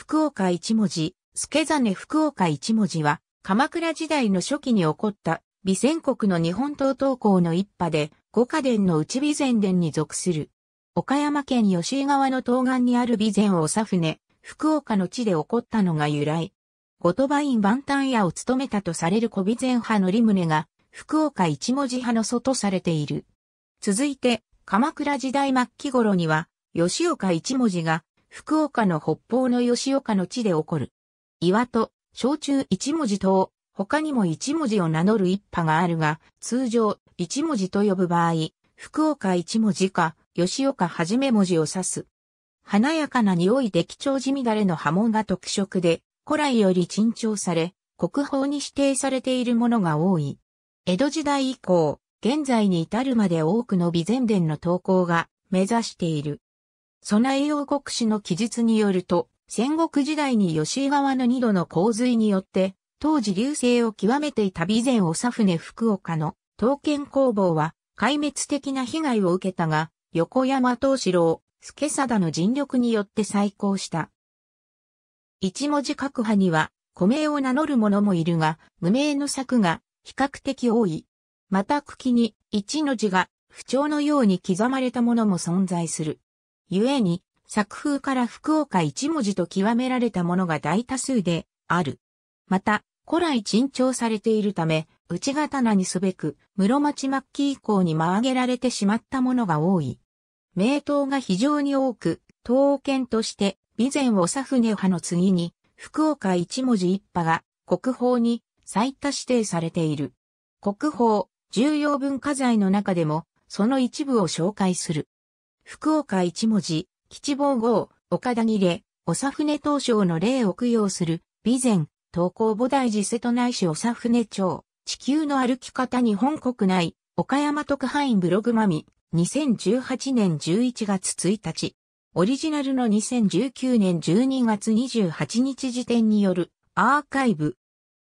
福岡一文字、助真福岡一文字は、鎌倉時代の初期に起こった、備前国の日本刀刀工の一派で、五家殿の内備前殿に属する。岡山県吉井川の東岸にある備前を長船、福岡の地で起こったのが由来。後鳥羽院万端屋を務めたとされる小備前派のリムネが、福岡一文字派の祖とされている。続いて、鎌倉時代末期頃には、吉岡一文字が福岡の北方の吉岡の地で起こる。岩戸、小中一文字等、他にも一文字を名乗る一派があるが、通常一文字と呼ぶ場合、福岡一文字か、吉岡はじめ文字を指す。華やかな匂いで貴重地乱れの波紋が特色で、古来より珍重され、国宝に指定されているものが多い。江戸時代以降、現在に至るまで多くの備前伝の投稿が目指している。備え王国史の記述によると、戦国時代に吉井川の二度の洪水によって、当時流星を極めていた備前長船福岡の刀剣工房は壊滅的な被害を受けたが、横山東四郎、助貞の尽力によって再興した。一文字各派には、古名を名乗る者もいるが、無名の作が比較的多い。また茎に一の字が不調のように刻まれたものも存在する。故に、作風から福岡一文字と極められたものが大多数である。また、古来珍重されているため、内刀にすべく、室町末期以降に曲げられてしまったものが多い。名刀が非常に多く、刀剣として、備前長船派の次に、福岡一文字一派が国宝に最多指定されている。国宝、重要文化財の中でも、その一部を紹介する。福岡一文字、吉坊号、岡田切れ、長船東省の霊を供養する、備前、東高菩提寺瀬戸内市長船町、地球の歩き方日本国内、岡山特派員ブログまみ、2018年11月1日、オリジナルの2019年12月28日時点による、アーカイブ、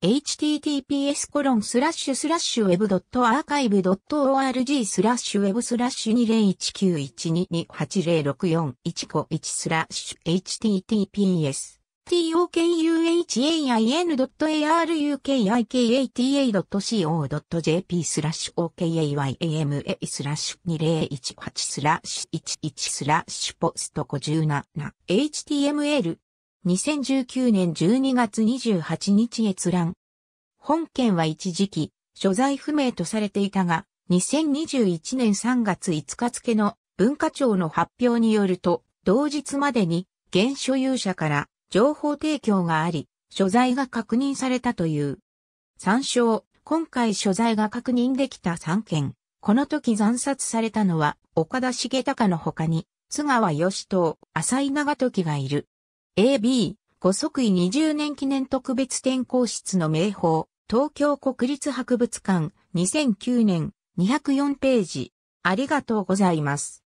https コロンスラッシュスラッシュウェブドットアーカイブドット org スラッシュウェブスラッシュ2 0 1 9 1 2 2 8 0 6 4 1 5一スラッシュ https t o k u h a i n a r u k i k a t a c o j p スラッシュ okayaima スラッシュ2018スラッシュ11スラッシュポスト57 html 2019年12月28日閲覧。本件は一時期、所在不明とされていたが、2021年3月5日付の文化庁の発表によると、同日までに、現所有者から情報提供があり、所在が確認されたという。参照、今回所在が確認できた3件。この時残殺されたのは、岡田茂隆の他に、津川義東、浅井長時がいる。AB、ご即位20年記念特別展光室の名宝、東京国立博物館、2009年、204ページ。ありがとうございます。